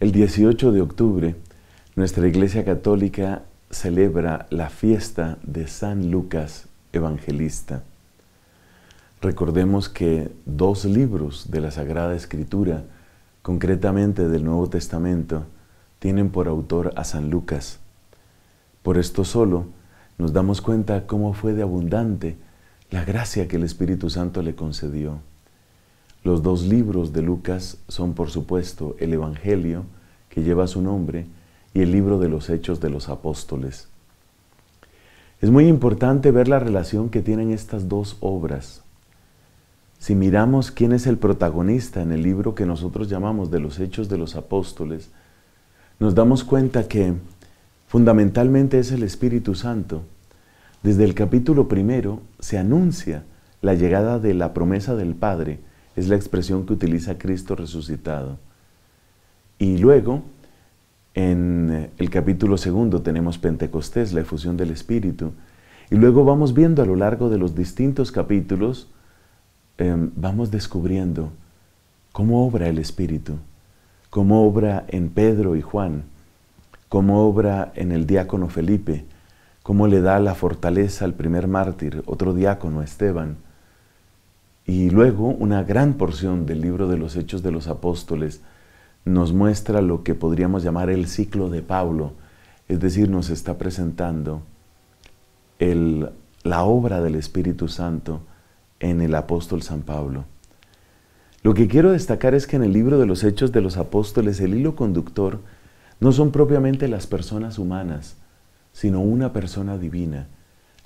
El 18 de octubre, nuestra Iglesia Católica celebra la fiesta de San Lucas Evangelista. Recordemos que dos libros de la Sagrada Escritura, concretamente del Nuevo Testamento, tienen por autor a San Lucas. Por esto solo nos damos cuenta cómo fue de abundante la gracia que el Espíritu Santo le concedió. Los dos libros de Lucas son, por supuesto, el Evangelio, que lleva su nombre, y el libro de los Hechos de los Apóstoles. Es muy importante ver la relación que tienen estas dos obras. Si miramos quién es el protagonista en el libro que nosotros llamamos de los Hechos de los Apóstoles, nos damos cuenta que fundamentalmente es el Espíritu Santo. Desde el capítulo primero se anuncia la llegada de la promesa del Padre, es la expresión que utiliza Cristo resucitado. Y luego, en el capítulo segundo tenemos Pentecostés, la efusión del Espíritu. Y luego vamos viendo a lo largo de los distintos capítulos, em, vamos descubriendo cómo obra el Espíritu, cómo obra en Pedro y Juan, cómo obra en el diácono Felipe, cómo le da la fortaleza al primer mártir, otro diácono Esteban, y luego una gran porción del libro de los Hechos de los Apóstoles nos muestra lo que podríamos llamar el ciclo de Pablo, es decir, nos está presentando la obra del Espíritu Santo en el apóstol San Pablo. Lo que quiero destacar es que en el libro de los Hechos de los Apóstoles el hilo conductor no son propiamente las personas humanas, sino una persona divina,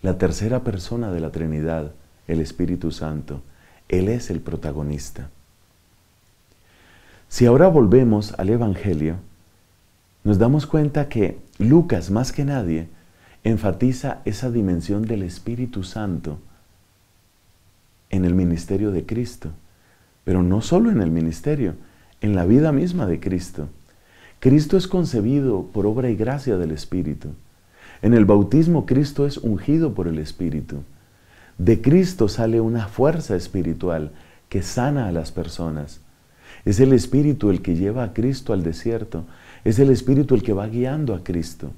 la tercera persona de la Trinidad, el Espíritu Santo él es el protagonista. Si ahora volvemos al Evangelio, nos damos cuenta que Lucas, más que nadie, enfatiza esa dimensión del Espíritu Santo en el ministerio de Cristo, pero no solo en el ministerio, en la vida misma de Cristo. Cristo es concebido por obra y gracia del Espíritu. En el bautismo Cristo es ungido por el Espíritu. De Cristo sale una fuerza espiritual que sana a las personas. Es el Espíritu el que lleva a Cristo al desierto. Es el Espíritu el que va guiando a Cristo.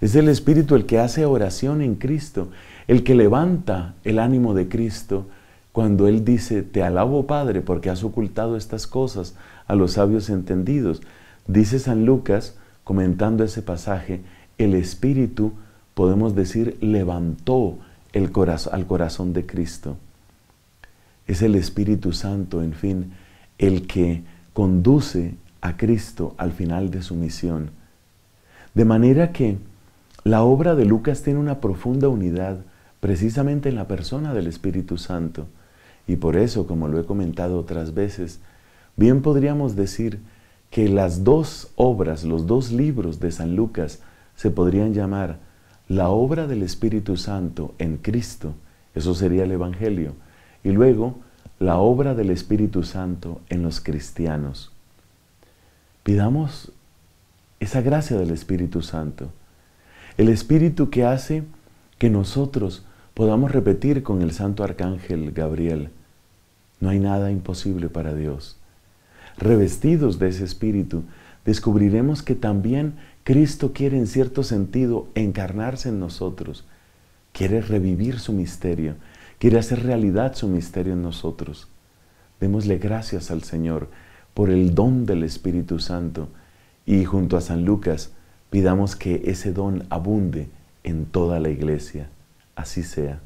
Es el Espíritu el que hace oración en Cristo, el que levanta el ánimo de Cristo cuando Él dice, te alabo Padre porque has ocultado estas cosas a los sabios entendidos. Dice San Lucas, comentando ese pasaje, el Espíritu, podemos decir, levantó el al corazón de Cristo. Es el Espíritu Santo, en fin, el que conduce a Cristo al final de su misión. De manera que la obra de Lucas tiene una profunda unidad precisamente en la persona del Espíritu Santo. Y por eso, como lo he comentado otras veces, bien podríamos decir que las dos obras, los dos libros de San Lucas se podrían llamar la obra del Espíritu Santo en Cristo, eso sería el Evangelio, y luego la obra del Espíritu Santo en los cristianos. Pidamos esa gracia del Espíritu Santo, el Espíritu que hace que nosotros podamos repetir con el Santo Arcángel Gabriel, no hay nada imposible para Dios. Revestidos de ese Espíritu, descubriremos que también Cristo quiere en cierto sentido encarnarse en nosotros, quiere revivir su misterio, quiere hacer realidad su misterio en nosotros. Démosle gracias al Señor por el don del Espíritu Santo y junto a San Lucas pidamos que ese don abunde en toda la iglesia. Así sea.